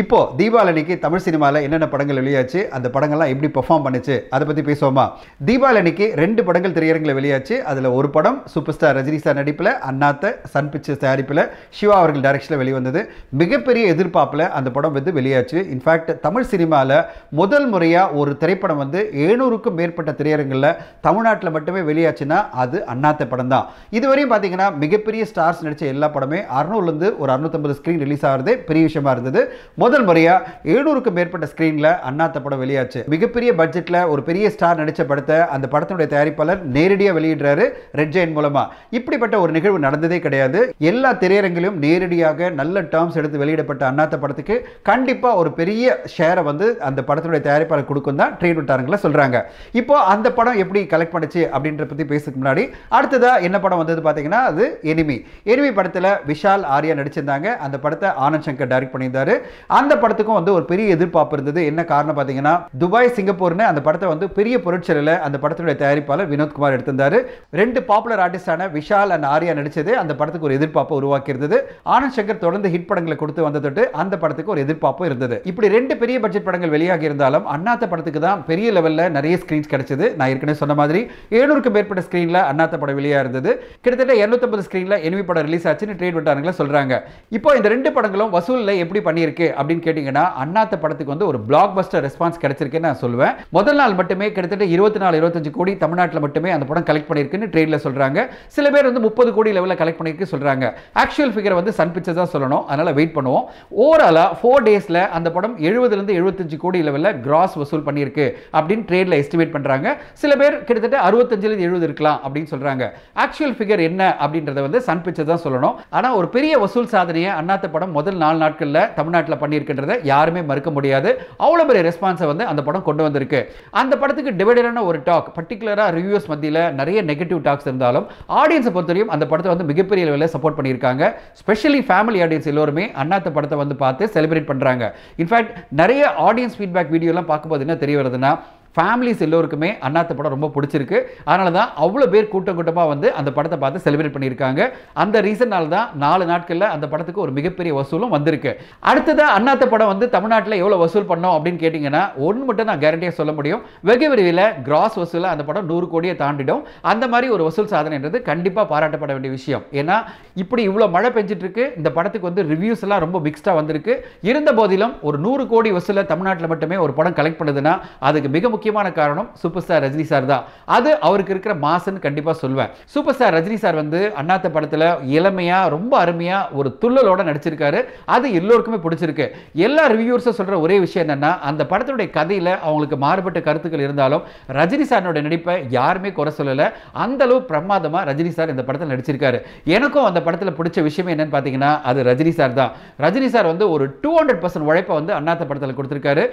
இப்போ தீபாவளிக்கு தமிழ் சினிமாவில் என்னென்ன படங்கள் வெளியாச்சு அந்த படங்கள்லாம் எப்படி பெர்ஃபார்ம் பண்ணுச்சு அதை பற்றி பேசுவோமா தீபாவளிக்கு ரெண்டு படங்கள் திரையரங்கில் வெளியாச்சு அதில் ஒரு படம் சூப்பர் ஸ்டார் ரஜினி சார் நடிப்பில் அண்ணாத்த சன் பிக்சர்ஸ் தயாரிப்பில் சிவா அவர்கள் டைரக்ஷனில் வெளிவந்தது மிகப்பெரிய எதிர்பார்ப்பில் அந்த படம் வந்து வெளியாச்சு இன்ஃபேக்ட் தமிழ் சினிமாவில் முதல் முறையாக ஒரு திரைப்படம் வந்து எழுநூறுக்கும் மேற்பட்ட திரையரங்களில் தமிழ்நாட்டில் மட்டுமே வெளியாச்சுன்னா அது அண்ணாத்த படம் தான் இதுவரையும் பார்த்தீங்கன்னா மிகப்பெரிய ஸ்டார்ஸ் நடித்த எல்லா படமே அறுநூறுலேருந்து ஒரு அறுநூத்தம்பது ஸ்க்ரீன் ரிலீஸ் ஆகிறது பெரிய விஷயமா இருந்தது முதல் முறையாக எழுநூறுக்கும் மேற்பட்ட ஸ்க்ரீனில் அண்ணாத்த படம் வெளியாச்சு மிகப்பெரிய பட்ஜெட்டில் ஒரு பெரிய ஸ்டார் நடித்த படத்தை அந்த படத்தினுடைய தயாரிப்பாளர் நேரடியாக வெளியிடுறாரு ரெட் ஜெயின் மூலமாக இப்படிப்பட்ட ஒரு நிகழ்வு நடந்ததே கிடையாது எல்லா திரையரங்கிலும் நேரடியாக நல்ல டேர்ம்ஸ் எடுத்து வெளியிடப்பட்ட அண்ணாத்த படத்துக்கு கண்டிப்பாக ஒரு பெரிய ஷேரை வந்து அந்த படத்தினுடைய தயாரிப்பாளர் கொடுக்கும் தான் ட்ரெயின் விட்டாருங்களை சொல்கிறாங்க இப்போ அந்த படம் எப்படி கலெக்ட் பண்ணுச்சு அப்படின்ற பற்றி பேசுறதுக்கு முன்னாடி அடுத்ததாக என்ன படம் வந்தது பார்த்தீங்கன்னா அது எனிமி எனிமி படத்தில் விஷால் ஆர்யா நடிச்சிருந்தாங்க அந்த படத்தை ஆனந்த் சங்கர் டைரக்ட் பண்ணியிருந்தாரு அந்த படத்துக்கும் வந்து ஒரு பெரிய எதிர்பார்ப்பு இருந்தது என்ன காரணம் பார்த்தீங்கன்னா துபாய் சிங்கப்பூர்னு அந்த படத்தை வந்து பெரிய பொருட்செலில் அந்த படத்தினுடைய தயாரிப்பாளர் வினோத்குமார் எடுத்திருந்தார் ரெண்டு பாப்புலர் ஆர்டிஸ்டான விஷால் அண்ட் ஆரியா நடிச்சது அந்த படத்துக்கு ஒரு எதிர்பார்ப்பை உருவாக்கி இருந்தது ஆனந்த் சங்கர் தொடர்ந்து ஹிட் படங்களை கொடுத்து வந்ததோட்டு அந்த படத்துக்கு ஒரு எதிர்பார்ப்பு இருந்தது இப்படி ரெண்டு பெரிய பட்ஜெட் படங்கள் வெளியாகி இருந்தாலும் அண்ணாத்த படத்துக்கு தான் பெரிய லெவலில் நிறைய ஸ்க்ரீன்ஸ் கிடைச்சது நான் ஏற்கனவே சொன்ன மாதிரி ஏழுநூறுக்கும் மேற்பட்ட ஸ்க்ரீனில் அண்ணாத்த படம் வெளியாக இருந்தது கிட்டத்தட்ட இரநூத்தம்பது ஸ்க்ரீனில் எனிமி படம் ரிலீஸ் ஆச்சுன்னு ட்ரேட் வட்டாரங்களை சொல்கிறாங்க இப்போ இந்த ரெண்டு படங்களும் வசூலில் எப்படி பண்ணியிருக்கு அப்படின்னு கேட்டிங்கன்னா அண்ணாத்த படத்துக்கு வந்து ஒரு பிளாக் பஸ்டர் ரெஸ்பான்ஸ் கிடைச்சிருக்குன்னு நான் சொல்லுவேன் முதல் நாள் மட்டுமே கிட்டத்தட்ட இருபத்தி நாலு இருபத்தஞ்சு கோடி தமிழ்நாட்டில் மட்டுமே அந்த படம் கலெக்ட் பண்ணியிருக்குன்னு ட்ரெயினில் சொல்கிறாங்க சில பேர் வந்து முப்பது கோடி லெவலில் கலெக்ட் பண்ணியிருக்கு சொல்கிறாங்க ஆக்சுவல் ஃபிகர் வந்து சன் பிக்சர்ஸ் தான் சொல்லணும் அதனால் வெயிட் பண்ணுவோம் ஓவராலாக ஃபோர் டேஸில் அந்த படம் எழுபதுலேருந்து எழுபத்தஞ்சு கோடி லெவலில் கிராஸ் வசூல் பண்ணியிருக்கு அப்படின்னு ட்ரெயினில் எஸ்டிமேட் பண்ணுறாங்க சில பேர் கிட்டத்தட்ட அறுபத்தஞ்சிலேருந்து எழுபது இருக்கலாம் அப்படின்னு சொல்கிறாங்க ஆக்சுவல் ஃபிகர் என்ன அப்படின்றத வந்து சன் பிக்சர் தான் சொல்லணும் ஆனால் ஒரு பெரிய வசூல் சாதனையை அண்ணாத்த படம் முதல் நாலு நாட்களில் தமிழ்நாட்டில் பண்ணியிருக்கின்றத யாருமே மறுக்க முடியாது அவ்வளோ பெரிய ரெஸ்பான்ஸை வந்து அந்த படம் கொண்டு வந்திருக்கு அந்த படத்துக்கு டிவைடடான ஒரு டாக் பர்டிகுலராக ரிவ்யூஸ் மத்தியில் நிறைய நெகட்டிவ் டாக்ஸ் இருந்தாலும் ஆடியன்ஸை பொறுத்தவரையும் அந்த படத்தை வந்து மிகப்பெரிய லெவலில் சப்போர்ட் பண்ணியிருக்காங்க ஸ்பெஷலி ஃபேமிலி ஆடியன்ஸ் எல்லோருமே அண்ணாத்த படத்தை வந்து பார்த்து செலிப்ரேட் பண்ணுறாங்க இன்ஃபேக்ட் நிறைய ஆடியன்ஸ் ஃபீட்பேக் வீடியோலாம் பார்க்கும்போது என்ன தெரிய வருதுன்னா ஃபேமிலிஸ் எல்லோருக்குமே அண்ணாத்த படம் ரொம்ப பிடிச்சிருக்கு அதனால தான் அவ்வளோ பேர் கூட்டம் கூட்டமாக வந்து அந்த படத்தை பார்த்து செலிப்ரேட் பண்ணியிருக்காங்க அந்த ரீசனால் தான் நாலு நாட்களில் அந்த படத்துக்கு ஒரு மிகப்பெரிய வசூலும் வந்திருக்கு அடுத்ததாக அண்ணாத்த படம் வந்து தமிழ்நாட்டில் எவ்வளோ வசூல் பண்ணோம் அப்படின்னு கேட்டிங்கன்னா ஒன்று மட்டும் நான் கேரண்டியாக சொல்ல முடியும் வெகு விரைவில் கிராஸ் வசூலில் அந்த படம் நூறு கோடியை தாண்டிடும் அந்த மாதிரி ஒரு வசூல் சாதனைன்றது கண்டிப்பாக பாராட்டப்பட வேண்டிய விஷயம் ஏன்னா இப்படி இவ்வளோ மழை பெஞ்சிட்ருக்கு இந்த படத்துக்கு வந்து ரிவ்யூஸ் எல்லாம் ரொம்ப மிக்ஸ்டாக வந்திருக்கு இருந்த போதிலும் ஒரு நூறு கோடி வசூலில் தமிழ்நாட்டில் மட்டுமே ஒரு படம் கலெக்ட் பண்ணுதுன்னா அதுக்கு மிக முக்கிய முக்கியமான காரணம் சூப்பர் ஸ்டார் ரஜினி சார் தான் அது அவருக்கு இருக்கிற மாசுன்னு கண்டிப்பாக சொல்லுவேன் சூப்பர் ஸ்டார் ரஜினி சார் வந்து அண்ணாத்த படத்தில் இளமையாக ரொம்ப அருமையாக ஒரு துள்ளலோட நடிச்சிருக்காரு அது எல்லோருக்குமே பிடிச்சிருக்கு எல்லா ரிவ்யூர்ஸும் சொல்கிற ஒரே விஷயம் என்னென்னா அந்த படத்தினுடைய கதையில் அவங்களுக்கு மாறுபட்ட கருத்துக்கள் இருந்தாலும் ரஜினி சாரனுடைய நடிப்பை யாருமே குறை சொல்லலை அந்தளவு பிரமாதமாக ரஜினி சார் இந்த படத்தில் நடிச்சிருக்காரு எனக்கும் அந்த படத்தில் பிடிச்ச விஷயம் என்னன்னு பார்த்தீங்கன்னா அது ரஜினி சார் தான் ரஜினி சார் வந்து ஒரு டூ ஹண்ட்ரட் பர்சன்ட் உழைப்பை வந்து அண்ணாத்த படத்தில் கொடுத்துருக்காரு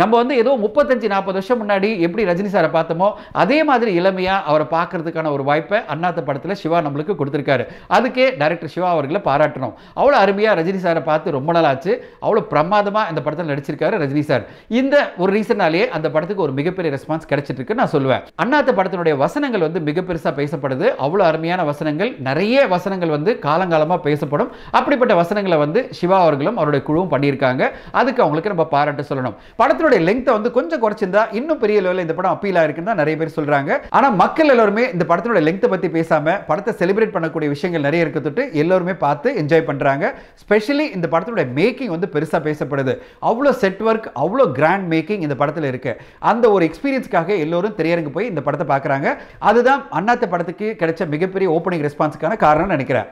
நம்ம வந்து ஏதோ முப்பத்தஞ்சு நாற்பது வருஷம் முன்னாடி எப்படி ரஜினி சாரை பார்த்தோமோ அதே மாதிரி இளமையாக அவரை பார்க்கறதுக்கான ஒரு வாய்ப்பை அண்ணாத்த படத்தில் சிவா நம்மளுக்கு கொடுத்துருக்காரு அதுக்கே டைரக்டர் சிவா அவர்களை பாராட்டணும் அவ்வளோ அருமையாக ரஜினி சாரை பார்த்து ரொம்ப நாள் ஆச்சு அவ்வளோ பிரமாதமாக அந்த படத்தில் நடிச்சிருக்காரு ரஜினி சார் இந்த ஒரு ரீசனாலே அந்த படத்துக்கு ஒரு மிகப்பெரிய ரெஸ்பான்ஸ் கிடைச்சிட்டு நான் சொல்லுவேன் அண்ணாத்த படத்தினுடைய வசனங்கள் வந்து மிக பெருசாக பேசப்படுது அவ்வளோ அருமையான வசனங்கள் நிறைய வசனங்கள் வந்து காலங்காலமாக பேசப்படும் அப்படிப்பட்ட வசனங்களை வந்து சிவா அவர்களும் அவருடைய குழுவும் பண்ணியிருக்காங்க அதுக்கு அவங்களுக்கு நம்ம பாராட்டு சொல்லணும் படத்தை படத்தினுடைய லெங்க்த்தை வந்து கொஞ்சம் குறைச்சிருந்தா இன்னும் பெரிய லெவலில் இந்த படம் அப்பீலாக இருக்குன்னு தான் நிறைய பேர் சொல்கிறாங்க ஆனால் மக்கள் எல்லாருமே இந்த படத்தினுடைய லெங்க்த்தை பற்றி பேசாமல் படத்தை செலிப்ரேட் பண்ணக்கூடிய விஷயங்கள் நிறைய இருக்கிறது எல்லோருமே பார்த்து என்ஜாய் பண்ணுறாங்க ஸ்பெஷலி இந்த படத்தினுடைய மேக்கிங் வந்து பெருசாக பேசப்படுது அவ்வளோ செட் ஒர்க் அவ்வளோ கிராண்ட் மேக்கிங் இந்த படத்தில் இருக்கு அந்த ஒரு எக்ஸ்பீரியன்ஸ்க்காக எல்லோரும் திரையரங்கு போய் இந்த படத்தை பார்க்குறாங்க அதுதான் அண்ணாத்த படத்துக்கு கிடைச்ச மிகப்பெரிய ஓப்பனிங் ரெஸ்பான்ஸுக்கான காரணம் நினைக்கிறேன்